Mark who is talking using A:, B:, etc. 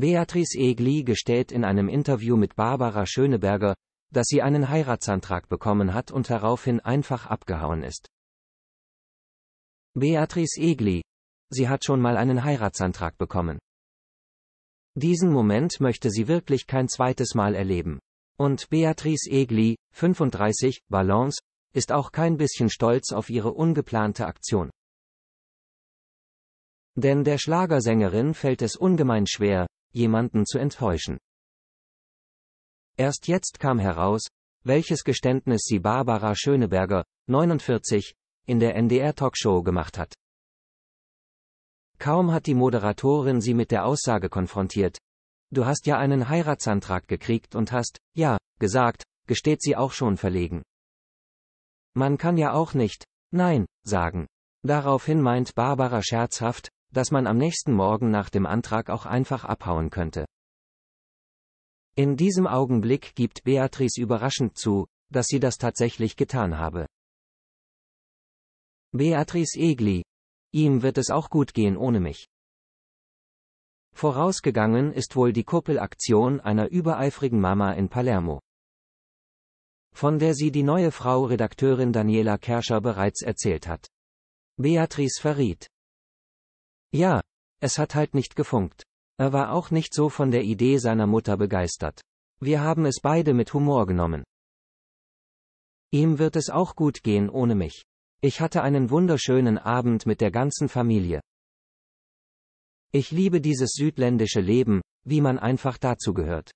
A: Beatrice Egli gestellt in einem Interview mit Barbara Schöneberger, dass sie einen Heiratsantrag bekommen hat und daraufhin einfach abgehauen ist. Beatrice Egli. Sie hat schon mal einen Heiratsantrag bekommen. Diesen Moment möchte sie wirklich kein zweites Mal erleben. Und Beatrice Egli, 35, Balance, ist auch kein bisschen stolz auf ihre ungeplante Aktion. Denn der Schlagersängerin fällt es ungemein schwer, jemanden zu enttäuschen. Erst jetzt kam heraus, welches Geständnis sie Barbara Schöneberger, 49, in der NDR-Talkshow gemacht hat. Kaum hat die Moderatorin sie mit der Aussage konfrontiert. Du hast ja einen Heiratsantrag gekriegt und hast, ja, gesagt, gesteht sie auch schon verlegen. Man kann ja auch nicht, nein, sagen. Daraufhin meint Barbara scherzhaft, dass man am nächsten Morgen nach dem Antrag auch einfach abhauen könnte. In diesem Augenblick gibt Beatrice überraschend zu, dass sie das tatsächlich getan habe. Beatrice Egli. Ihm wird es auch gut gehen ohne mich. Vorausgegangen ist wohl die Kuppelaktion einer übereifrigen Mama in Palermo. Von der sie die neue Frau Redakteurin Daniela Kerscher bereits erzählt hat. Beatrice verriet. Ja, es hat halt nicht gefunkt. Er war auch nicht so von der Idee seiner Mutter begeistert. Wir haben es beide mit Humor genommen. Ihm wird es auch gut gehen ohne mich. Ich hatte einen wunderschönen Abend mit der ganzen Familie. Ich liebe dieses südländische Leben, wie man einfach dazu gehört.